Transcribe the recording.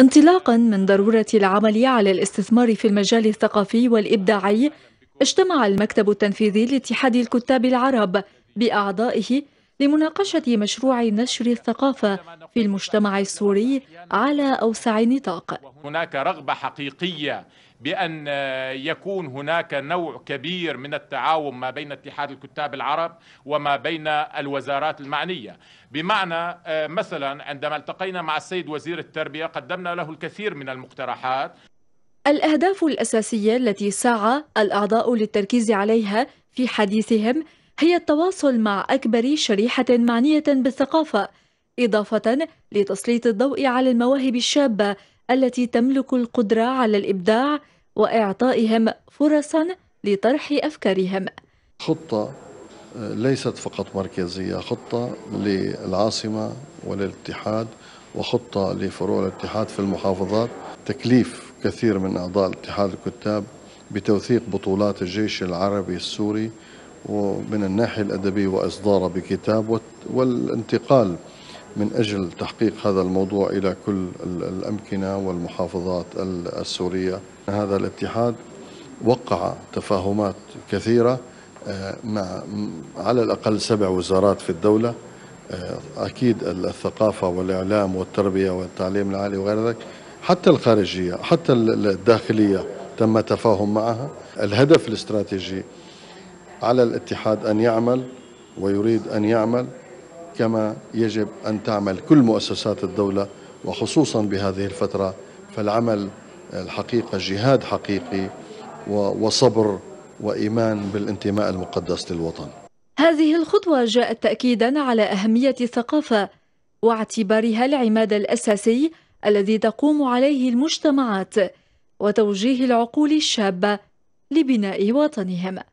انطلاقا من ضرورة العمل على الاستثمار في المجال الثقافي والإبداعي اجتمع المكتب التنفيذي لاتحاد الكتاب العرب بأعضائه لمناقشة مشروع نشر الثقافة في المجتمع السوري على أوسع نطاق هناك رغبة حقيقية بأن يكون هناك نوع كبير من التعاون ما بين اتحاد الكتاب العرب وما بين الوزارات المعنية بمعنى آه، مثلا عندما التقينا مع السيد وزير التربية قدمنا له الكثير من المقترحات الأهداف الأساسية التي سعى الأعضاء للتركيز عليها في حديثهم هي التواصل مع أكبر شريحة معنية بالثقافة إضافة لتسليط الضوء على المواهب الشابة التي تملك القدرة على الإبداع وإعطائهم فرصا لطرح أفكارهم خطة آه، ليست فقط مركزية خطة للعاصمة وللاتحاد وخطة لفروع الاتحاد في المحافظات تكليف كثير من أعضاء اتحاد الكتاب بتوثيق بطولات الجيش العربي السوري ومن الناحية الأدبية وإصداره بكتاب والانتقال من أجل تحقيق هذا الموضوع إلى كل الأمكنة والمحافظات السورية هذا الاتحاد وقع تفاهمات كثيرة آه، مع على الأقل سبع وزارات في الدولة آه، أكيد الثقافة والإعلام والتربية والتعليم العالي وغير ذلك حتى الخارجية حتى الداخلية تم تفاهم معها الهدف الاستراتيجي على الاتحاد أن يعمل ويريد أن يعمل كما يجب أن تعمل كل مؤسسات الدولة وخصوصا بهذه الفترة فالعمل الحقيقة جهاد حقيقي وصبر وإيمان بالانتماء المقدس للوطن هذه الخطوة جاءت تأكيدا على أهمية الثقافة واعتبارها العماد الأساسي الذي تقوم عليه المجتمعات وتوجيه العقول الشابة لبناء وطنهم